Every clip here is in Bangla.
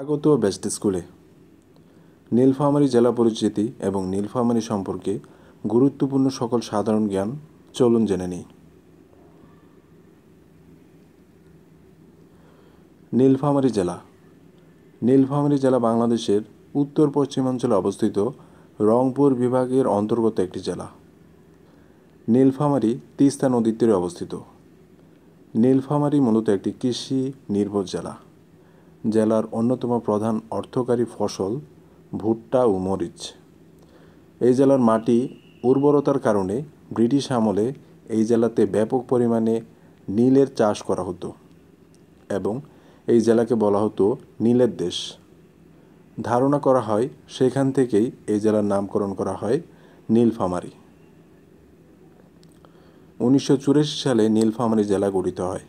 আগত বেস্ট স্কুলে নীলফামারী জেলা পরিচিতি এবং নীলফামারী সম্পর্কে গুরুত্বপূর্ণ সকল সাধারণ জ্ঞান চলুন জেনে নিই নীলফামারী জেলা নীলফামারী জেলা বাংলাদেশের উত্তর পশ্চিমাঞ্চলে অবস্থিত রংপুর বিভাগের অন্তর্গত একটি জেলা নীলফামারী তিস্তা নদীর তীরে অবস্থিত নীলফামারী মূলত একটি কৃষি নির্ভর জেলা জেলার অন্যতম প্রধান অর্থকারী ফসল ভুট্টা ও মরিচ এই জেলার মাটি উর্বরতার কারণে ব্রিটিশ আমলে এই জেলাতে ব্যাপক পরিমাণে নীলের চাষ করা হতো এবং এই জেলাকে বলা হতো নীলের দেশ ধারণা করা হয় সেখান থেকেই এই জেলার নামকরণ করা হয় নীলফামারি উনিশশো সালে নীলফামারি জেলা গঠিত হয়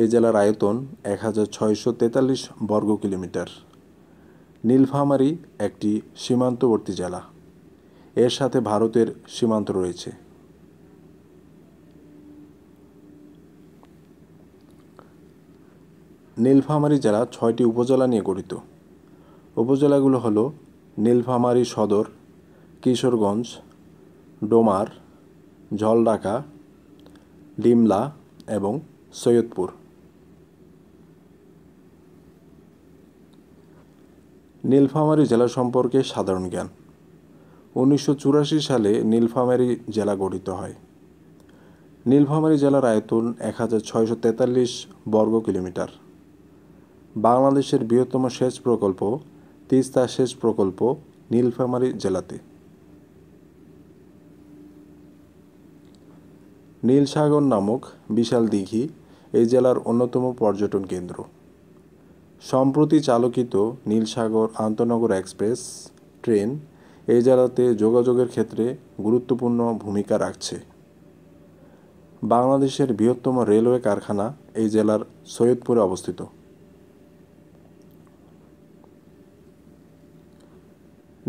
এই জেলার আয়তন এক হাজার ছয়শো তেতাল্লিশ বর্গ কিলোমিটার নীলফামারি একটি সীমান্তবর্তী জেলা এর সাথে ভারতের সীমান্ত রয়েছে নীলফামারী জেলা ছয়টি উপজেলা নিয়ে গঠিত উপজেলাগুলো হল নীলফামারী সদর কিশোরগঞ্জ ডোমার ঝলডাকা ডিমলা এবং সৈয়দপুর নীলফামারী জেলা সম্পর্কে সাধারণ জ্ঞান উনিশশো সালে নীলফামারী জেলা গঠিত হয় নীলফামারী জেলার আয়তন এক হাজার ছয়শো তেতাল্লিশ বর্গ কিলোমিটার বাংলাদেশের বৃহত্তম সেচ প্রকল্প তিস্তা সেচ প্রকল্প নীলফামারী জেলাতে নীলসাগর নামক বিশাল দিঘি এই জেলার অন্যতম পর্যটন কেন্দ্র সম্প্রতি চালকিত নীলসাগর আন্তনগর এক্সপ্রেস ট্রেন এই জেলাতে যোগাযোগের ক্ষেত্রে গুরুত্বপূর্ণ ভূমিকা রাখছে বাংলাদেশের বৃহত্তম রেলওয়ে কারখানা এই জেলার সৈয়দপুরে অবস্থিত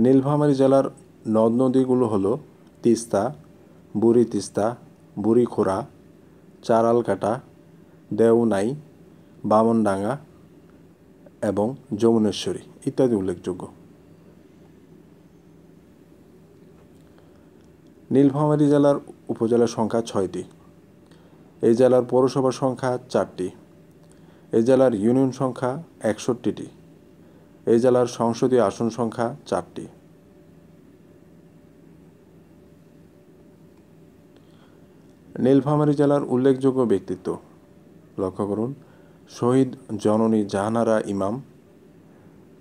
নীলফামারী জেলার নদ নদীগুলো হল তিস্তা বুড়ি তিস্তা বুড়িখোরা চারালকাটা দেউনাই বামনডাঙ্গা এবং যমুনেশ্বরী ইত্যাদি উল্লেখযোগ্য নীলফামারী জেলার উপজেলার সংখ্যা ছয়টি এই জেলার পৌরসভার সংখ্যা চারটি এই জেলার ইউনিয়ন সংখ্যা একষট্টিটি এই জেলার সংসদীয় আসন সংখ্যা চারটি নীলফামারী জেলার উল্লেখযোগ্য ব্যক্তিত্ব লক্ষ্য করুন শহীদ জননী জাহানারা ইমাম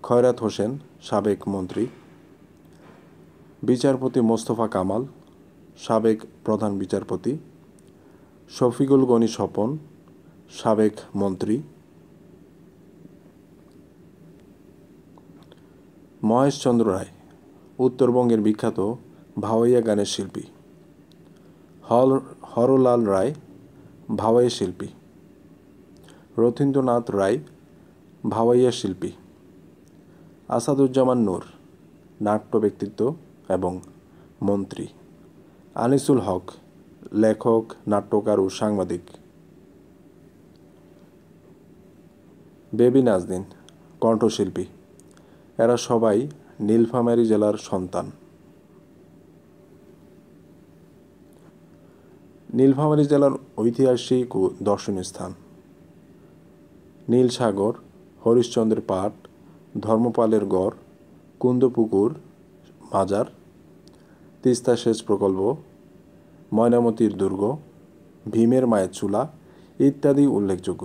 খয়রাত হোসেন সাবেক মন্ত্রী বিচারপতি মোস্তফা কামাল সাবেক প্রধান বিচারপতি শফিকুল গনি স্বপন সাবেক মন্ত্রী মহেশচন্দ্র রায় উত্তরবঙ্গের বিখ্যাত ভাওয়াইয়া গানের শিল্পী হল হরলাল রায় ভাওয়াই শিল্পী রথীন্দ্রনাথ রায় ভাওয়াইয়া শিল্পী আসাদুজ্জামান নূর নাট্য ব্যক্তিত্ব এবং মন্ত্রী আনিসুল হক লেখক নাট্যকার ও সাংবাদিক বেবি নাজদিন কণ্ঠশিল্পী এরা সবাই নীলফামারী জেলার সন্তান নীলফামারী জেলার ঐতিহাসিক ও দর্শনীয় স্থান নীলসাগর হরিশ্চন্দ্রের পাট ধর্মপালের গড় কুন্দপুকুর মাজার তিস্তা সেচ প্রকল্প ময়নামতির দুর্গ ভীমের মায়ের চুলা ইত্যাদি উল্লেখযোগ্য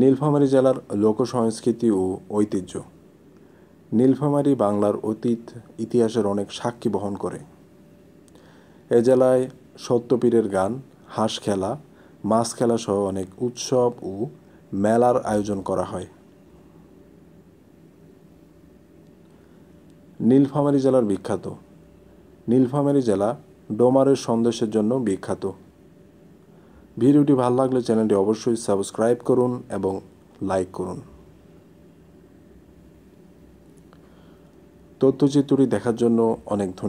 নীলফামারী জেলার লোকসংস্কৃতি ও ঐতিহ্য নীলফামারী বাংলার অতীত ইতিহাসের অনেক সাক্ষী বহন করে এ জেলায় সত্যপীরের গান হাঁস খেলা মাছ খেলাসহ অনেক উৎসব ও মেলার আয়োজন করা হয় নীলফামারী জেলার বিখ্যাত নীলফামারী জেলা ডোমারের সন্দেশের জন্য বিখ্যাত ভিডিওটি ভালো লাগলে চ্যানেলটি অবশ্যই সাবস্ক্রাইব করুন এবং লাইক করুন তথ্যচিত্রটি দেখার জন্য অনেক ধন্যবাদ